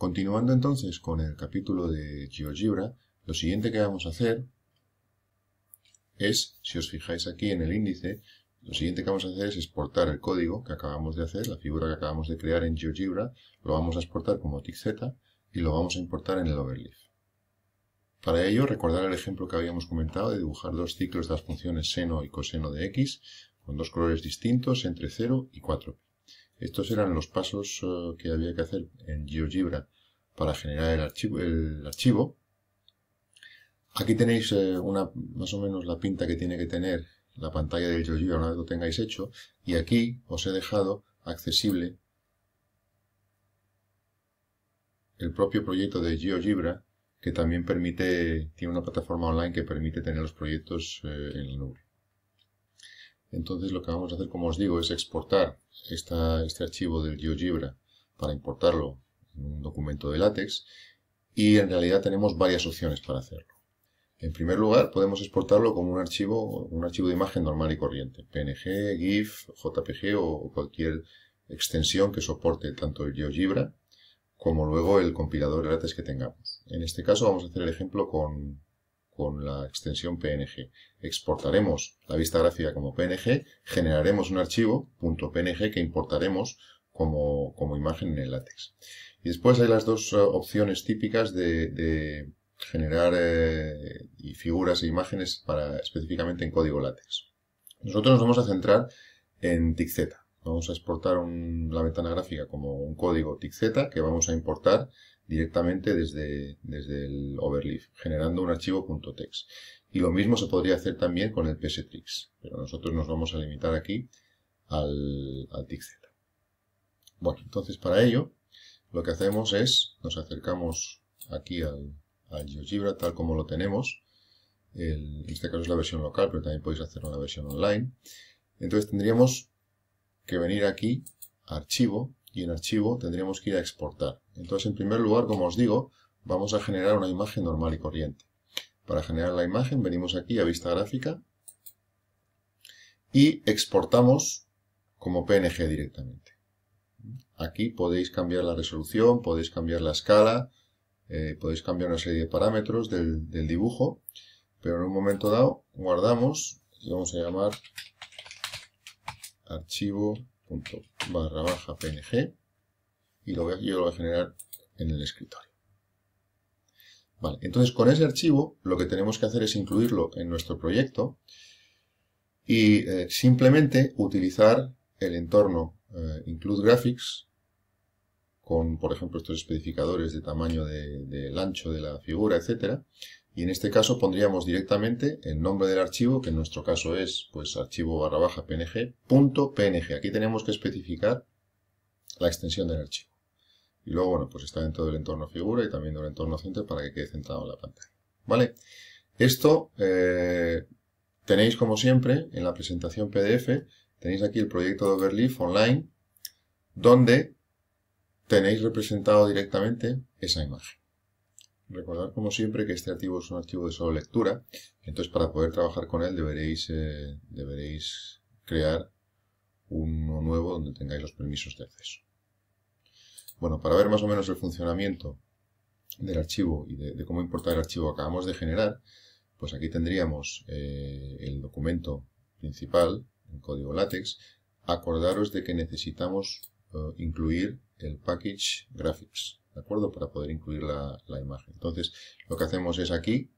Continuando entonces con el capítulo de GeoGebra, lo siguiente que vamos a hacer es, si os fijáis aquí en el índice, lo siguiente que vamos a hacer es exportar el código que acabamos de hacer, la figura que acabamos de crear en GeoGebra, lo vamos a exportar como TICZ y lo vamos a importar en el overleaf. Para ello, recordar el ejemplo que habíamos comentado de dibujar dos ciclos de las funciones seno y coseno de x con dos colores distintos entre 0 y 4. Estos eran los pasos eh, que había que hacer en GeoGebra para generar el archivo. El archivo. Aquí tenéis eh, una, más o menos la pinta que tiene que tener la pantalla del GeoGebra una vez lo tengáis hecho. Y aquí os he dejado accesible el propio proyecto de GeoGebra que también permite, tiene una plataforma online que permite tener los proyectos eh, en la nube. Entonces lo que vamos a hacer, como os digo, es exportar este archivo del GeoGebra para importarlo en un documento de látex y en realidad tenemos varias opciones para hacerlo. En primer lugar, podemos exportarlo como un archivo, un archivo de imagen normal y corriente, PNG, GIF, JPG o cualquier extensión que soporte tanto el GeoGebra como luego el compilador de látex que tengamos. En este caso vamos a hacer el ejemplo con, con la extensión PNG. Exportaremos la vista gráfica como PNG, generaremos un archivo .png que importaremos como, imagen en el látex. Y después hay las dos eh, opciones típicas de, generar eh, figuras e imágenes para, específicamente en código látex. Nosotros nos vamos a centrar en TICZ. Vamos a exportar la ventana gráfica como un código TICZ que vamos a importar directamente desde, desde el overleaf, generando un archivo Y lo mismo se podría hacer también con el pstrix, pero nosotros nos vamos a limitar aquí al, al Bueno, entonces para ello lo que hacemos es, nos acercamos aquí al, GeoGebra tal como lo tenemos, en este caso es la versión local, pero también podéis hacer una versión online. Entonces tendríamos que venir aquí, archivo, y en archivo tendríamos que ir a exportar. Entonces, en primer lugar, como os digo, vamos a generar una imagen normal y corriente. Para generar la imagen venimos aquí a vista gráfica y exportamos como PNG directamente. Aquí podéis cambiar la resolución, podéis cambiar la escala, eh, podéis cambiar una serie de parámetros del dibujo, pero en un momento dado guardamos y vamos a llamar archivo punto barra baja png y lo voy yo lo voy a generar en el escritorio. Vale, entonces con ese archivo lo que tenemos que hacer es incluirlo en nuestro proyecto y eh, simplemente utilizar el entorno eh, include graphics con, por ejemplo, estos especificadores de tamaño del ancho de la figura, etcétera, y en este caso pondríamos directamente el nombre del archivo, que en nuestro caso es pues archivo barra baja png, punto png. Aquí tenemos que especificar la extensión del archivo. Y luego, bueno, pues está dentro del entorno figura y también del entorno center para que quede centrado en la pantalla. ¿Vale? Esto eh, tenéis, como siempre, en la presentación PDF, tenéis aquí el proyecto de Overleaf online, donde tenéis representado directamente esa imagen. Recordad como siempre que este archivo es un archivo de solo lectura, entonces para poder trabajar con él deberéis, eh, deberéis crear uno nuevo donde tengáis los permisos de acceso. Bueno, para ver más o menos el funcionamiento del archivo y de, cómo importar el archivo que acabamos de generar, pues aquí tendríamos eh, el documento principal en código látex. Acordaros de que necesitamos eh, incluir el package graphics ¿de acuerdo? Para poder incluir la, imagen. Entonces, lo que hacemos es aquí,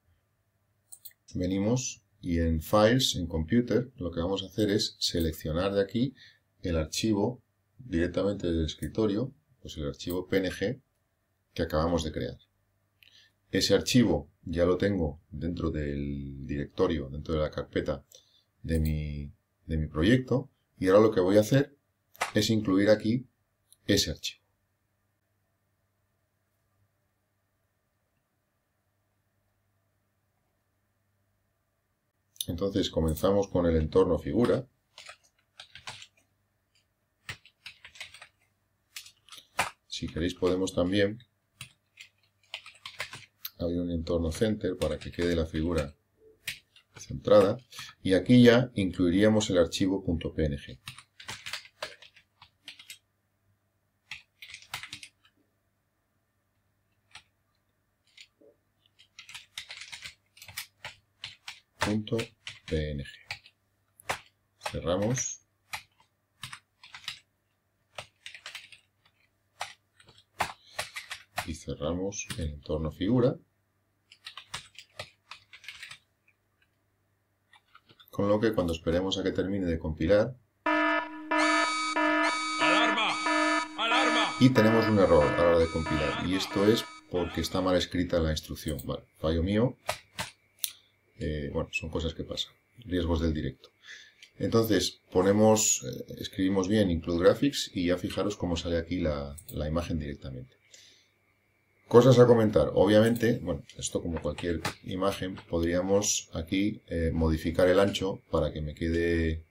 venimos y en Files, en Computer, lo que vamos a hacer es seleccionar de aquí el archivo directamente del escritorio, pues el archivo PNG que acabamos de crear. Ese archivo ya lo tengo dentro del directorio, dentro de la carpeta de mi, de mi proyecto, y ahora lo que voy a hacer es incluir aquí ese archivo. Entonces comenzamos con el entorno figura. Si queréis podemos también abrir un entorno center para que quede la figura centrada. Y aquí ya incluiríamos el archivo .png. png. Cerramos. Y cerramos el entorno figura. Con lo que cuando esperemos a que termine de compilar, y tenemos un error a la hora de compilar y esto es porque está mal escrita la instrucción vale, fallo mío eh, bueno, son cosas que pasan. Riesgos del directo. Entonces, ponemos, eh, escribimos bien Include Graphics y ya fijaros cómo sale aquí la, imagen directamente. Cosas a comentar. Obviamente, bueno, esto como cualquier imagen, podríamos aquí eh, modificar el ancho para que me quede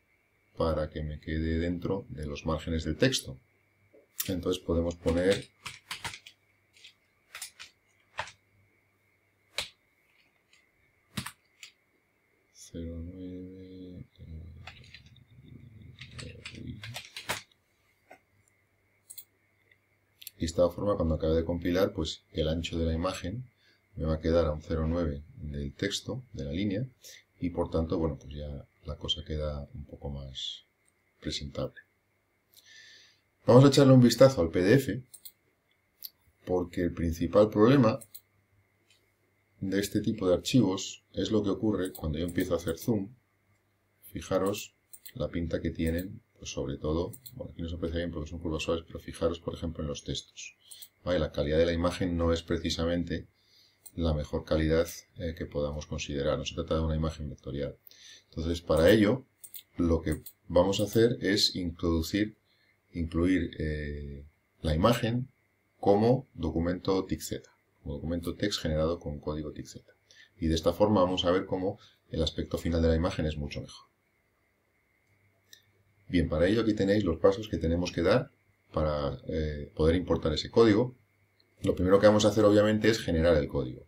para que me quede dentro de los márgenes del texto. Entonces podemos poner 09 eh, y esta forma cuando acabe de compilar pues el ancho de la imagen me va a quedar a un 0,9 del texto, de la línea y por tanto bueno pues ya la cosa queda un poco más presentable. Vamos a echarle un vistazo al PDF porque el principal problema de este tipo de archivos es lo que ocurre cuando yo empiezo a hacer zoom. Fijaros la pinta que tienen, pues sobre todo, bueno, aquí no se aprecia bien porque son curvas suaves, pero fijaros, por ejemplo, en los textos. La calidad de la imagen no es precisamente la mejor calidad eh, que podamos considerar. No se trata de una imagen vectorial. Entonces, para ello, lo que vamos a hacer es introducir, incluir eh, la imagen como documento TICZ. Un documento text generado con código TIC-Z. Y de esta forma vamos a ver cómo el aspecto final de la imagen es mucho mejor. Bien, para ello aquí tenéis los pasos que tenemos que dar para eh, poder importar ese código. Lo primero que vamos a hacer obviamente es generar el código.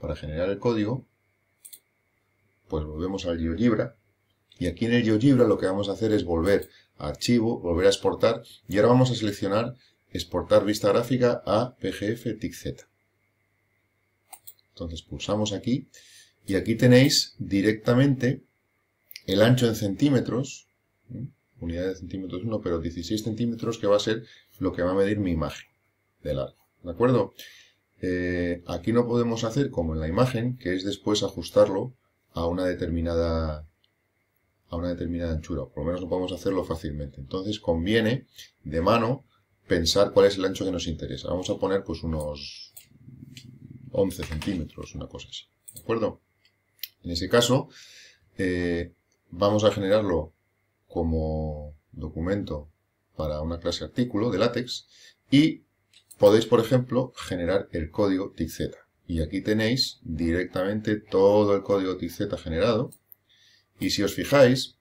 Para generar el código, pues volvemos al GeoGebra. Y aquí en el GeoGebra lo que vamos a hacer es volver a archivo, volver a exportar. Y ahora vamos a seleccionar exportar vista gráfica a PGF TICZ. Entonces pulsamos aquí y aquí tenéis directamente el ancho en centímetros, ¿eh? unidad de centímetros 1, pero 16 centímetros que va a ser lo que va a medir mi imagen de largo. ¿De acuerdo? Eh, aquí no podemos hacer como en la imagen, que es después ajustarlo a una determinada a una determinada anchura, por lo menos no podemos hacerlo fácilmente. Entonces conviene de mano pensar cuál es el ancho que nos interesa. Vamos a poner pues unos 11 centímetros, una cosa así. ¿De acuerdo? En ese caso, eh, vamos a generarlo como documento para una clase artículo de látex y podéis, por ejemplo, generar el código TICZ. Y aquí tenéis directamente todo el código TICZ generado. Y si os fijáis,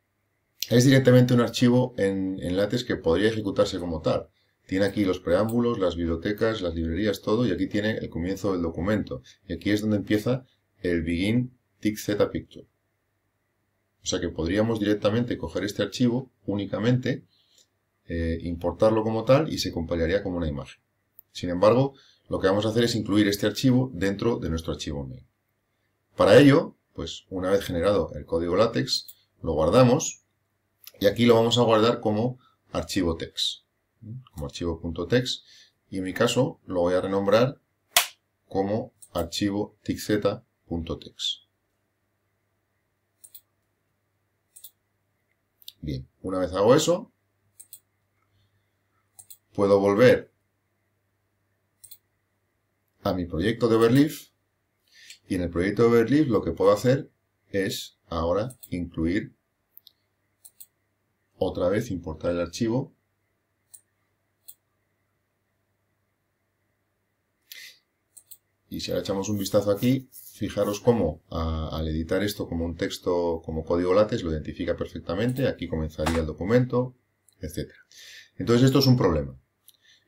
es directamente un archivo en, en látex que podría ejecutarse como tal. Tiene aquí los preámbulos, las bibliotecas, las librerías, todo, y aquí tiene el comienzo del documento. Y aquí es donde empieza el begin tick picture. O sea que podríamos directamente coger este archivo únicamente, eh, importarlo como tal y se compararía como una imagen. Sin embargo, lo que vamos a hacer es incluir este archivo dentro de nuestro archivo main. Para ello, pues una vez generado el código látex, lo guardamos y aquí lo vamos a guardar como archivo text como archivo.text, y en mi caso lo voy a renombrar como archivo Bien, una vez hago eso, puedo volver a mi proyecto de Overleaf y en el proyecto de Overleaf lo que puedo hacer es ahora incluir otra vez importar el archivo Y si ahora echamos un vistazo aquí, fijaros cómo al editar esto como un texto, como código látex, lo identifica perfectamente. Aquí comenzaría el documento, etc. Entonces esto es un problema.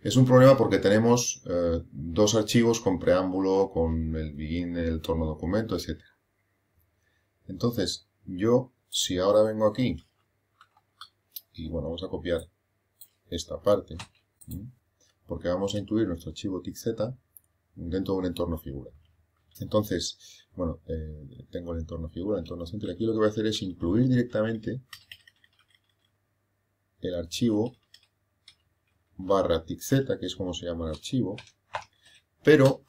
Es un problema porque tenemos eh, dos archivos con preámbulo, con el begin, el torno documento, etc. Entonces, yo, si ahora vengo aquí, y bueno, vamos a copiar esta parte, porque vamos a incluir nuestro archivo TICZ, dentro de un entorno figura. Entonces, bueno, eh, tengo el entorno figura, el entorno central. Aquí lo que voy a hacer es incluir directamente el archivo barra ticz, que es como se llama el archivo, pero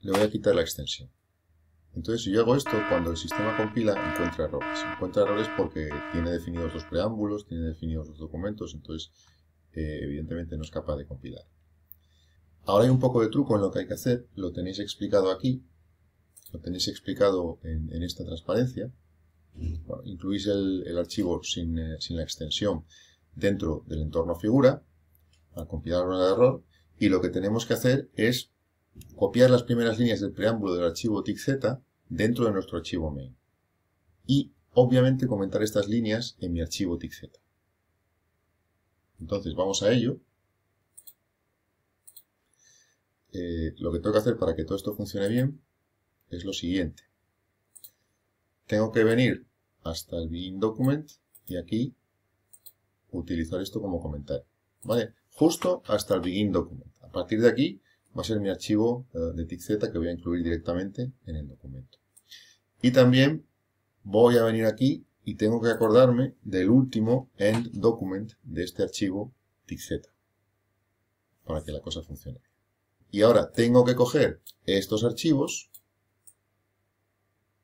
le voy a quitar la extensión. Entonces, si yo hago esto, cuando el sistema compila, encuentra errores. Encuentra errores porque tiene definidos los preámbulos, tiene definidos los documentos, entonces, eh, evidentemente, no es capaz de compilar. Ahora hay un poco de truco en lo que hay que hacer, lo tenéis explicado aquí, lo tenéis explicado en, esta transparencia. incluís el, archivo eh, sin, la extensión dentro del entorno figura, al compilar el error, y lo que tenemos que hacer es copiar las primeras líneas del preámbulo del archivo TICZ dentro de nuestro archivo main. Y, obviamente, comentar estas líneas en mi archivo TICZ. Entonces, vamos a ello. Eh, lo que tengo que hacer para que todo esto funcione bien es lo siguiente. Tengo que venir hasta el begin document y aquí utilizar esto como comentario. ¿Vale? Justo hasta el begin document. A partir de aquí va a ser mi archivo eh, de TICZ que voy a incluir directamente en el documento. Y también voy a venir aquí y tengo que acordarme del último end document de este archivo TICZ para que la cosa funcione. Y ahora tengo que coger estos archivos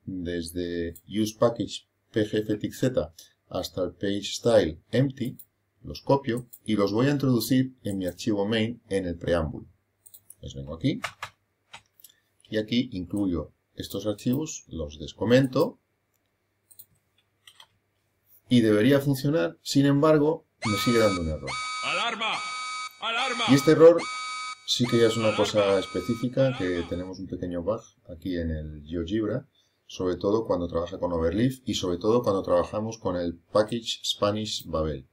desde usePackage hasta el page-style empty, los copio y los voy a introducir en mi archivo main en el preámbulo. Les vengo aquí y aquí incluyo estos archivos, los descomento y debería funcionar, sin embargo, me sigue dando un error. ¡Alarma! ¡Alarma! Y este error Sí que ya es una cosa específica que tenemos un pequeño bug aquí en el GeoGebra, sobre todo cuando trabaja con Overleaf y sobre todo cuando trabajamos con el package Spanish Babel.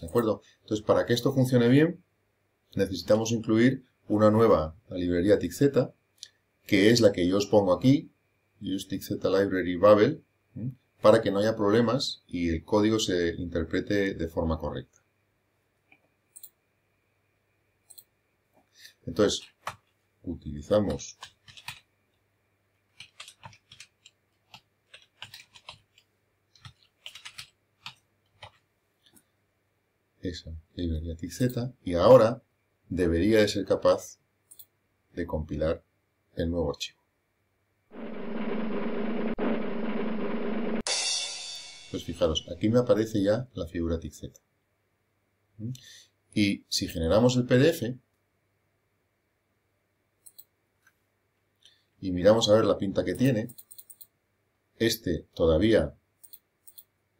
¿De acuerdo? Entonces, para que esto funcione bien, necesitamos incluir una nueva librería TICZ, que es la que yo os pongo aquí, use TICZ Library Babel, para que no haya problemas y el código se interprete de forma correcta. Entonces, utilizamos esa librería z y ahora debería de ser capaz de compilar el nuevo archivo. Pues fijaros, aquí me aparece ya la figura TICZ. ¿Mm? Y si generamos el PDF, y miramos a ver la pinta que tiene, este todavía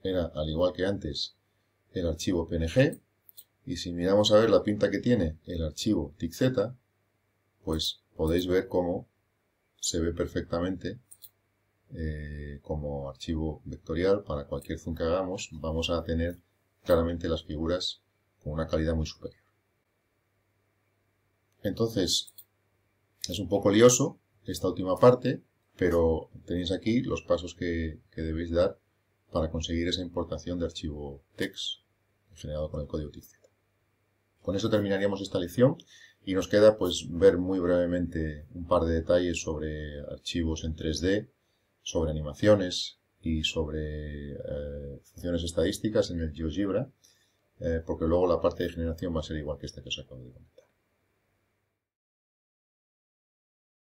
era, al igual que antes, el archivo PNG, y si miramos a ver la pinta que tiene el archivo TICZ, pues podéis ver cómo se ve perfectamente eh, como archivo vectorial para cualquier zoom que hagamos, vamos a tener claramente las figuras con una calidad muy superior. Entonces, es un poco lioso, esta última parte, pero tenéis aquí los pasos que, debéis dar para conseguir esa importación de archivo text generado con el código TICZ. Con eso terminaríamos esta lección y nos queda pues ver muy brevemente un par de detalles sobre archivos en 3D, sobre animaciones y sobre eh, funciones estadísticas en el GeoGebra, eh, porque luego la parte de generación va a ser igual que esta que os acabo de comentar.